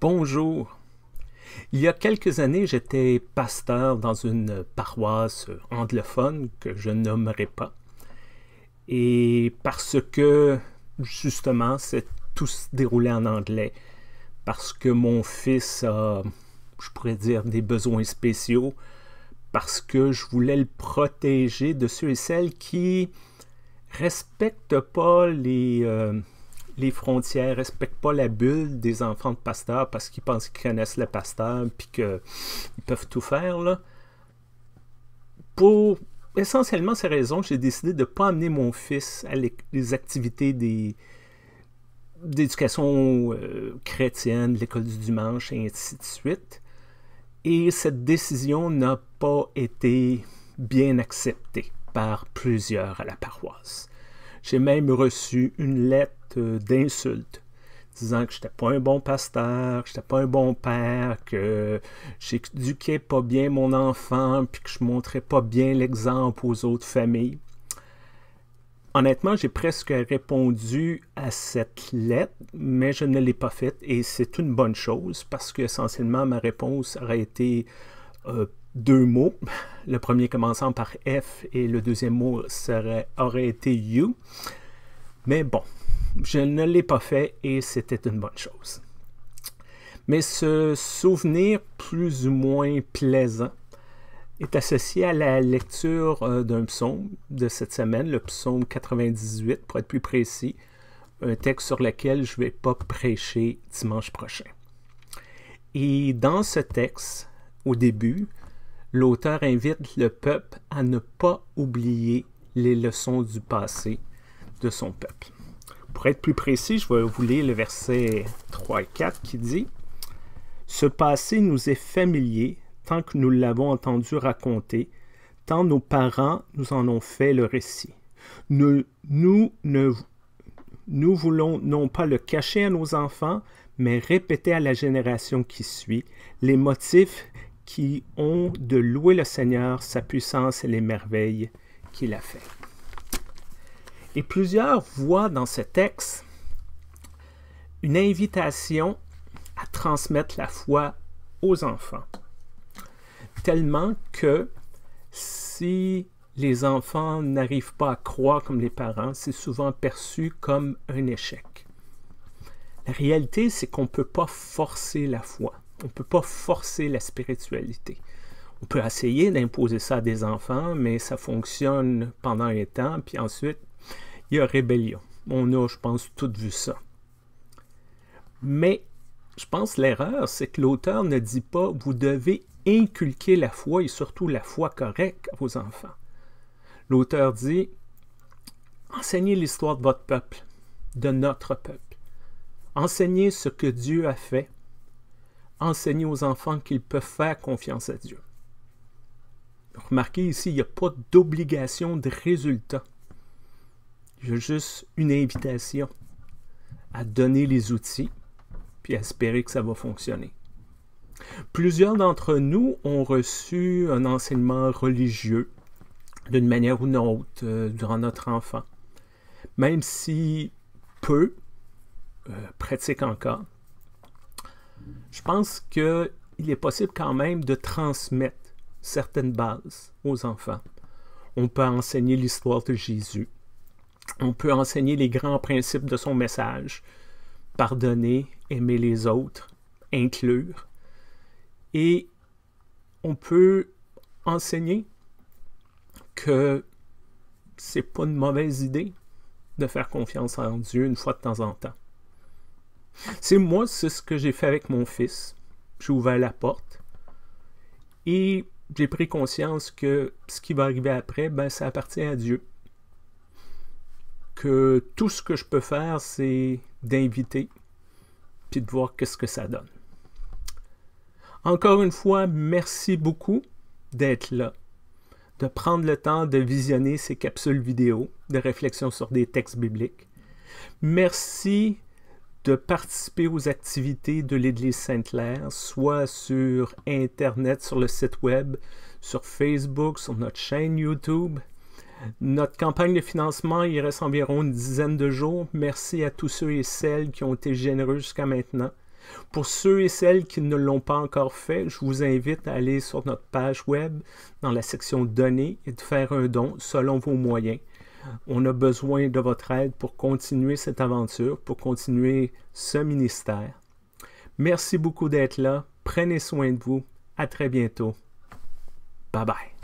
Bonjour. Il y a quelques années, j'étais pasteur dans une paroisse anglophone que je nommerai pas. Et parce que, justement, c'est tout se en anglais, parce que mon fils a, je pourrais dire, des besoins spéciaux, parce que je voulais le protéger de ceux et celles qui respectent pas les... Euh, les frontières, respectent pas la bulle des enfants de pasteur parce qu'ils pensent qu'ils connaissent le pasteur puis qu'ils peuvent tout faire. Là. Pour essentiellement ces raisons, j'ai décidé de ne pas amener mon fils à les activités des d'éducation euh, chrétienne, l'école du dimanche, et ainsi de suite. Et cette décision n'a pas été bien acceptée par plusieurs à la paroisse. J'ai même reçu une lettre d'insultes disant que je n'étais pas un bon pasteur, que n'étais pas un bon père, que j'éduquais pas bien mon enfant, puis que je montrais pas bien l'exemple aux autres familles. Honnêtement, j'ai presque répondu à cette lettre, mais je ne l'ai pas faite et c'est une bonne chose parce que essentiellement ma réponse aurait été euh, deux mots, le premier commençant par F et le deuxième mot serait, aurait été you. Mais bon, je ne l'ai pas fait et c'était une bonne chose. Mais ce souvenir plus ou moins plaisant est associé à la lecture euh, d'un psaume de cette semaine, le psaume 98 pour être plus précis, un texte sur lequel je ne vais pas prêcher dimanche prochain. Et dans ce texte, au début, l'auteur invite le peuple à ne pas oublier les leçons du passé de son peuple. Pour être plus précis, je vais vous lire le verset 3 et 4 qui dit Ce passé nous est familier tant que nous l'avons entendu raconter, tant nos parents nous en ont fait le récit. Nous, nous, ne, voulons non pas le cacher à nos enfants, mais répéter à la génération qui suit les motifs qui ont de louer le Seigneur, sa puissance et les merveilles qu'il a faites. Et plusieurs voient dans ce texte une invitation à transmettre la foi aux enfants. Tellement que si les enfants n'arrivent pas à croire comme les parents, c'est souvent perçu comme un échec. La réalité, c'est qu'on ne peut pas forcer la foi, on ne peut pas forcer la spiritualité. On peut essayer d'imposer ça à des enfants, mais ça fonctionne pendant un temps, puis ensuite, il y a rébellion. On a, je pense, tout vu ça. Mais je pense l'erreur, c'est que l'auteur ne dit pas vous devez inculquer la foi et surtout la foi correcte à vos enfants. L'auteur dit enseignez l'histoire de votre peuple, de notre peuple. Enseignez ce que Dieu a fait. Enseignez aux enfants qu'ils peuvent faire confiance à Dieu. Remarquez ici, il n'y a pas d'obligation de résultat. J'ai juste une invitation à donner les outils, puis à espérer que ça va fonctionner. Plusieurs d'entre nous ont reçu un enseignement religieux d'une manière ou d'une autre euh, durant notre enfant. Même si peu euh, pratique encore, je pense qu'il est possible quand même de transmettre certaines bases aux enfants. On peut enseigner l'histoire de Jésus, on peut enseigner les grands principes de son message. Pardonner, aimer les autres, inclure. Et on peut enseigner que c'est pas une mauvaise idée de faire confiance en Dieu une fois de temps en temps. C'est moi, c'est ce que j'ai fait avec mon fils. J'ai ouvert la porte et j'ai pris conscience que ce qui va arriver après, ben, ça appartient à Dieu que tout ce que je peux faire, c'est d'inviter, puis de voir qu'est-ce que ça donne. Encore une fois, merci beaucoup d'être là, de prendre le temps de visionner ces capsules vidéo de réflexion sur des textes bibliques. Merci de participer aux activités de l'Église Sainte-Claire, soit sur Internet, sur le site web, sur Facebook, sur notre chaîne YouTube. Notre campagne de financement, il reste environ une dizaine de jours. Merci à tous ceux et celles qui ont été généreux jusqu'à maintenant. Pour ceux et celles qui ne l'ont pas encore fait, je vous invite à aller sur notre page web dans la section Donner et de faire un don selon vos moyens. On a besoin de votre aide pour continuer cette aventure, pour continuer ce ministère. Merci beaucoup d'être là. Prenez soin de vous. À très bientôt. Bye bye.